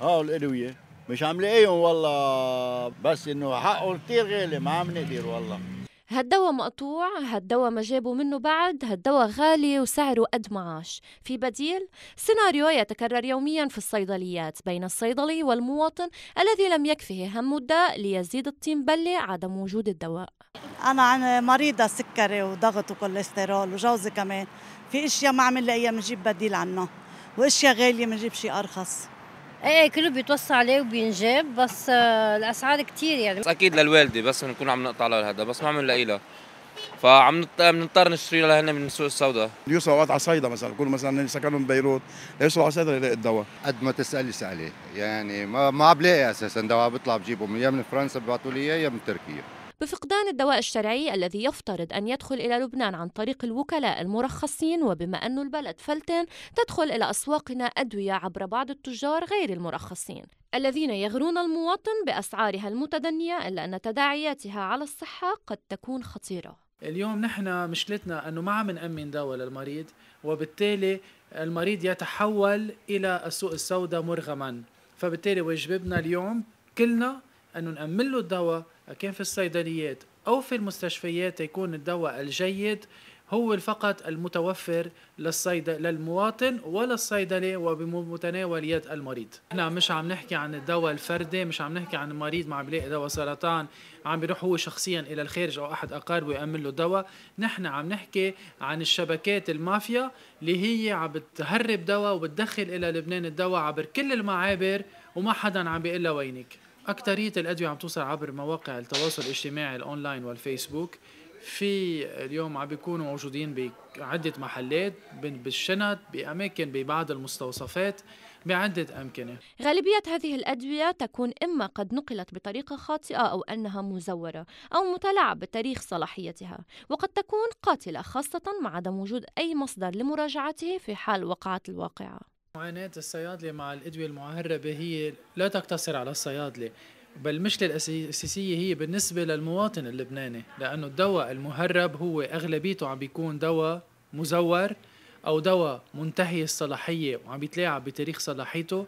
اه الالويه مش عم لاقيهم والله بس انه حقه كثير غالي ما عم نقدر والله هالدواء مقطوع هالدواء ما جابوا منه بعد هالدواء غالي وسعره قد معاش في بديل سيناريو يتكرر يوميا في الصيدليات بين الصيدلي والمواطن الذي لم يكفه هم الداء ليزيد الطين بلة عدم وجود الدواء أنا عن مريضة سكري وضغط وكوليسترول وجوزي كمان في أشياء ما عم نلاقيها بنجيب بديل عنها وأشياء غالية بنجيب شيء أرخص ايه كله بيتوصى عليه وبينجاب بس آه، الاسعار كثير يعني بس اكيد للوالده بس نكون عم نقطع لها هذا بس ما عم نلاقي لها فعم بنضطر نشتري لها هنا من السوق السوداء يوصل اوقات على صيدا مثلا بكون مثلا سكنهم ببيروت يوصل على صيدا يلاقي الدواء قد ما تسالي سالي يعني ما ما بلاقي اساسا دواء بطلع بجيبه يا من فرنسا ببعثوا لي اياه يا من تركيا بفقدان الدواء الشرعي الذي يفترض أن يدخل إلى لبنان عن طريق الوكلاء المرخصين وبما أن البلد فلتن تدخل إلى أسواقنا أدوية عبر بعض التجار غير المرخصين الذين يغرون المواطن بأسعارها المتدنية إلا أن تداعياتها على الصحة قد تكون خطيرة اليوم نحن مشكلتنا انه ما عم نامن دواء للمريض وبالتالي المريض يتحول الى السوق السوداء مرغما فبالتالي واجبنا اليوم كلنا انه نامن له الدواء كان في الصيدليات أو في المستشفيات يكون الدواء الجيد هو فقط المتوفر للصيد للمواطن ولا الصيدلي وبمتناول يد المريض احنا مش عم نحكي عن الدواء الفردي مش عم نحكي عن مريض ما عم بيلاقي دواء سرطان عم بيروح هو شخصيا الى الخارج او احد اقاربه يامن له دواء نحن عم نحكي عن الشبكات المافيا اللي هي عم بتهرب دواء وبتدخل الى لبنان الدواء عبر كل المعابر وما حدا عم بيقول لها وينك أكترية الأدوية عم توصل عبر مواقع التواصل الاجتماعي الأونلاين والفيسبوك في اليوم عم بيكونوا موجودين بعدة محلات بالشنط بأماكن ببعض المستوصفات بعدة أمكنة غالبية هذه الأدوية تكون إما قد نقلت بطريقة خاطئة أو أنها مزورة أو متلاعب بتاريخ صلاحيتها وقد تكون قاتلة خاصة مع عدم وجود أي مصدر لمراجعته في حال وقعت الواقعة معاناة الصيادلة مع الأدوية المهربة هي لا تقتصر على الصيادلة بل المشكلة الأساسية هي بالنسبة للمواطن اللبناني لأنه الدواء المهرب هو أغلبيته عم بيكون دواء مزور أو دواء منتهي الصلاحية وعم بيتلاعب بتاريخ صلاحيته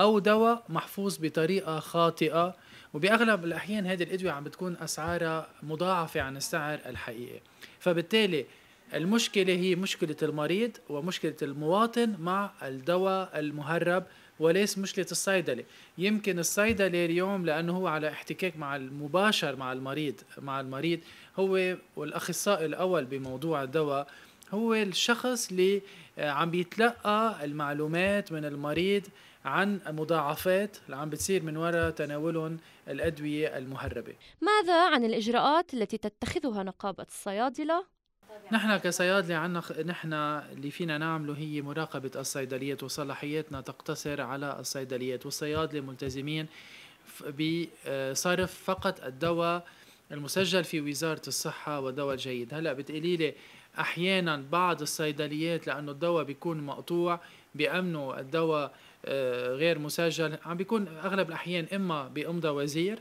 أو دواء محفوظ بطريقة خاطئة وبأغلب الأحيان هذه الأدوية عم بتكون أسعارها مضاعفة عن السعر الحقيقي فبالتالي المشكلة هي مشكلة المريض ومشكلة المواطن مع الدواء المهرب وليس مشكلة الصيدلة يمكن الصيدلة اليوم لأنه هو على احتكاك مع المباشر مع المريض مع المريض هو والأخصائي الأول بموضوع الدواء هو الشخص اللي عم بيتلقى المعلومات من المريض عن مضاعفات اللي عم بتصير من وراء تناولهم الأدوية المهربة ماذا عن الإجراءات التي تتخذها نقابة الصيادلة نحن كصيادلة عنا نحن اللي فينا نعمله هي مراقبة الصيدليات وصلاحياتنا تقتصر على الصيدليات والصيادلة ملتزمين بصرف فقط الدواء المسجل في وزارة الصحة والدواء الجيد هلأ بتقولي لي أحيانا بعض الصيدليات لأنه الدواء بيكون مقطوع بأمنوا الدواء آه، غير مسجل عم بيكون أغلب الأحيان إما بأمضى وزير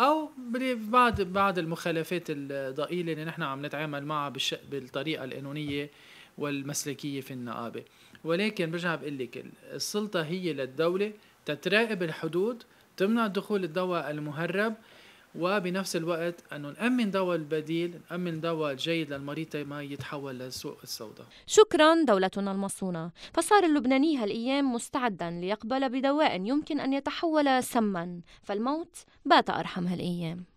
او بعض بعد المخالفات الضئيله اللي نحن عم نتعامل معها بالش... بالطريقه القانونيه والمسلكيه في النقابه ولكن برجع بقول لك السلطه هي للدوله تتراقب الحدود تمنع دخول الدواء المهرب وبنفس الوقت انه نامن دواء البديل نامن دواء جيد للمريض ما يتحول للسوق السوداء شكرا دولتنا المصونه فصار اللبناني هالايام مستعدا ليقبل بدواء يمكن ان يتحول سما فالموت بات ارحم هالايام